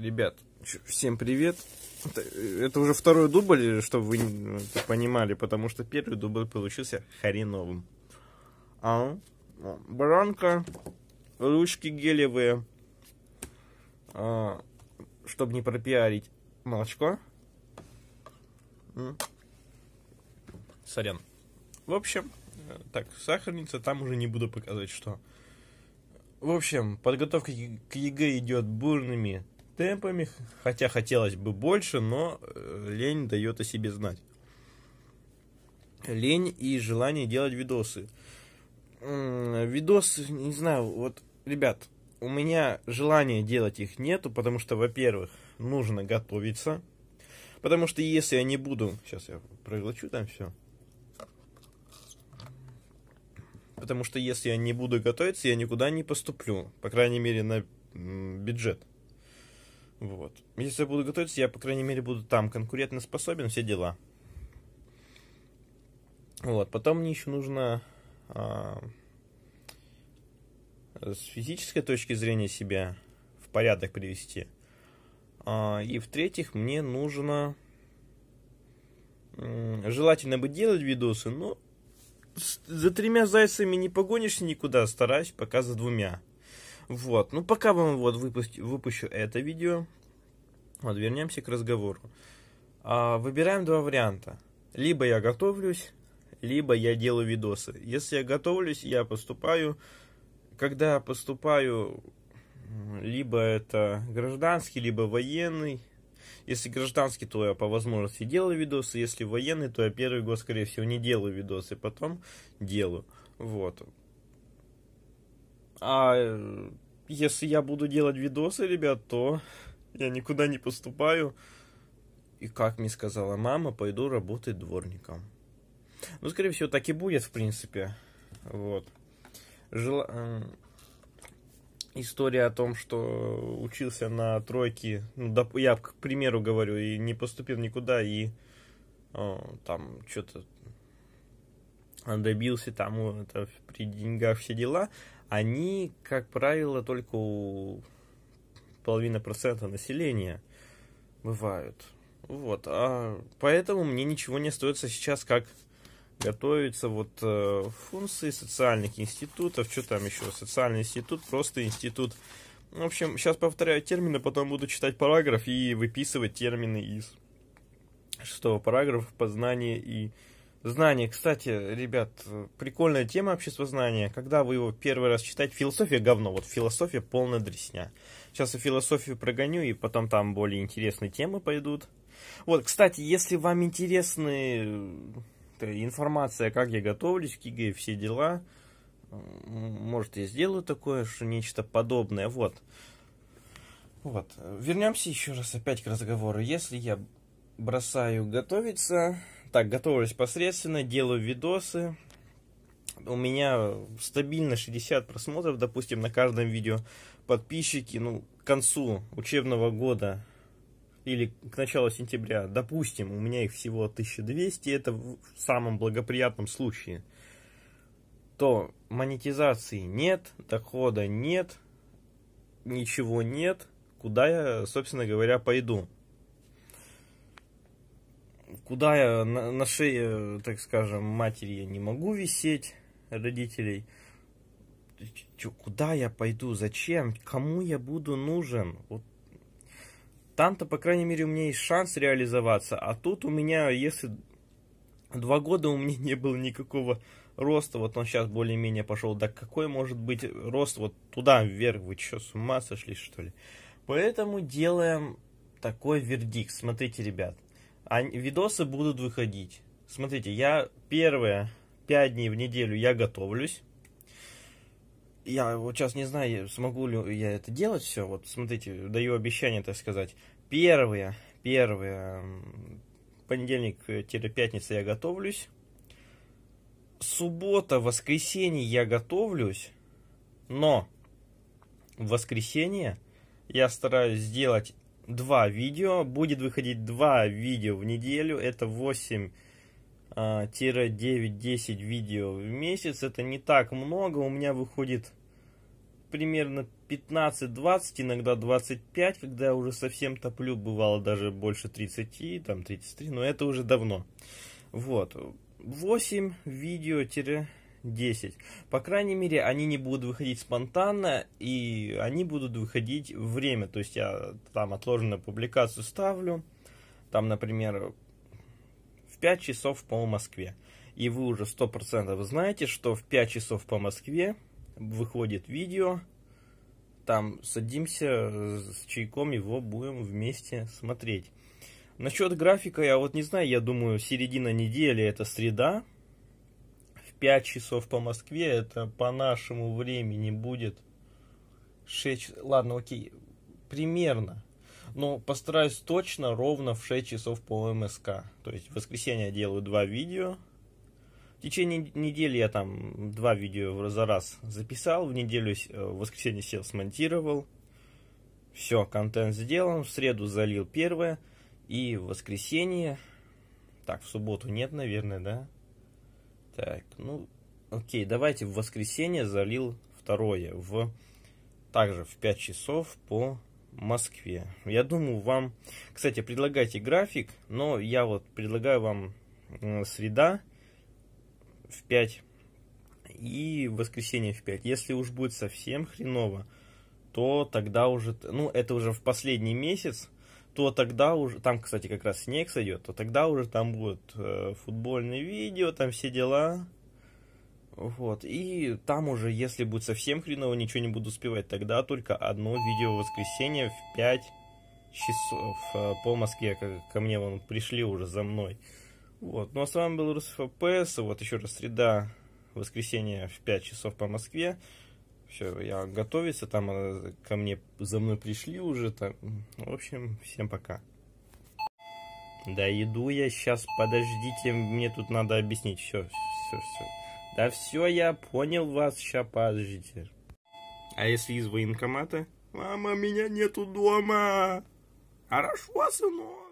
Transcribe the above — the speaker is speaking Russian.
ребят, всем привет. Это, это уже второй дубль, чтобы вы понимали, потому что первый дубль получился хреновым. А, баранка, ручки гелевые, а, чтобы не пропиарить молочко. Сорян. В общем, э, так, сахарница, там уже не буду показывать, что. В общем, подготовка к ЕГЭ идет бурными темпами, хотя хотелось бы больше, но э, лень дает о себе знать. Лень и желание делать видосы. Видосы, не знаю, вот, ребят, у меня желания делать их нету, потому что, во-первых, нужно готовиться. Потому что если я не буду... Сейчас я проглочу там все. Потому что если я не буду готовиться, я никуда не поступлю. По крайней мере, на бюджет. Вот. Если я буду готовиться, я, по крайней мере, буду там конкурентно способен, все дела. Вот. Потом мне еще нужно а, с физической точки зрения себя в порядок привести. А, и в-третьих, мне нужно желательно бы делать видосы, но за тремя зайцами не погонишься никуда, стараюсь пока за двумя. Вот, ну пока вам вот выпусти, выпущу это видео. Вот, вернемся к разговору. А, выбираем два варианта. Либо я готовлюсь, либо я делаю видосы. Если я готовлюсь, я поступаю. Когда я поступаю, либо это гражданский, либо военный. Если гражданский, то я по возможности делаю видосы. Если военный, то я первый год, скорее всего, не делаю видосы, потом делаю. Вот. А если я буду делать видосы, ребят, то я никуда не поступаю. И как мне сказала мама, пойду работать дворником. Ну, скорее всего, так и будет, в принципе. Вот. Жел... Э, история о том, что учился на тройке, ну, доп... я, к примеру, говорю, и не поступил никуда, и о, э, там что-то э, добился, там это, при деньгах все дела они, как правило, только у половина процента населения бывают. Вот, а поэтому мне ничего не остается сейчас, как готовиться вот э, функции социальных институтов, что там еще, социальный институт, просто институт. В общем, сейчас повторяю термины, потом буду читать параграф и выписывать термины из шестого параграфа познания и Знание, кстати, ребят, прикольная тема общества знания. Когда вы его первый раз читаете, философия говно, вот философия полная дресня. Сейчас я философию прогоню, и потом там более интересные темы пойдут. Вот, кстати, если вам интересны э, информация, как я готовлюсь к ЕГЭ, все дела, может, я сделаю такое, что нечто подобное, вот. Вот, вернемся еще раз опять к разговору. Если я бросаю готовиться, так, готовлюсь посредственно, делаю видосы. У меня стабильно 60 просмотров, допустим, на каждом видео. Подписчики, ну, к концу учебного года или к началу сентября, допустим, у меня их всего 1200, это в самом благоприятном случае, то монетизации нет, дохода нет, ничего нет, куда я, собственно говоря, пойду куда я на, на шее, так скажем, матери я не могу висеть, родителей. куда я пойду, зачем, кому я буду нужен? Вот там-то, по крайней мере, у меня есть шанс реализоваться, а тут у меня, если два года у меня не было никакого роста, вот он сейчас более-менее пошел, да какой может быть рост вот туда вверх, вы что, с ума сошли, что ли? Поэтому делаем такой вердикт. Смотрите, ребят, а видосы будут выходить. Смотрите, я первые 5 дней в неделю я готовлюсь. Я вот сейчас не знаю, смогу ли я это делать все. Вот смотрите, даю обещание, так сказать. Первые, первые понедельник-пятница э, я готовлюсь. Суббота, воскресенье я готовлюсь, но в воскресенье я стараюсь сделать два видео. Будет выходить два видео в неделю. Это 8 9-10 а, видео в месяц. Это не так много. У меня выходит примерно 15-20, иногда 25, когда я уже совсем топлю. Бывало даже больше 30, там 33, но это уже давно. Вот. 8 видео 10. По крайней мере, они не будут выходить спонтанно, и они будут выходить время. То есть я там отложенную публикацию ставлю, там, например, в 5 часов по Москве. И вы уже 100% знаете, что в 5 часов по Москве выходит видео, там садимся э, с чайком, его будем вместе смотреть. Насчет графика я вот не знаю, я думаю, середина недели это среда, 5 часов по Москве, это по нашему времени будет 6... Ладно, окей, примерно. Но постараюсь точно ровно в 6 часов по МСК. То есть в воскресенье я делаю два видео. В течение недели я там два видео за раз записал. В неделю э, в воскресенье сел, смонтировал. Все, контент сделан. В среду залил первое. И в воскресенье... Так, в субботу нет, наверное, да? Так, ну, окей, давайте в воскресенье залил второе, в, также в 5 часов по Москве. Я думаю, вам, кстати, предлагайте график, но я вот предлагаю вам среда в 5 и воскресенье в 5. Если уж будет совсем хреново, то тогда уже, ну, это уже в последний месяц, то тогда уже, там, кстати, как раз снег сойдет, то тогда уже там будут э, футбольные видео, там все дела. Вот, и там уже, если будет совсем хреново, ничего не буду успевать, тогда только одно видео в воскресенье в 5 часов э, по Москве, как ко мне вон пришли уже за мной. Вот, ну а с вами был РСФПС, вот еще раз среда, воскресенье в 5 часов по Москве все, я готовиться, там э, ко мне за мной пришли уже, там, в общем, всем пока. Да иду я сейчас, подождите, мне тут надо объяснить, все, все, все. Да все, я понял вас, сейчас подождите. А если из военкомата? Мама, меня нету дома. Хорошо, сынок.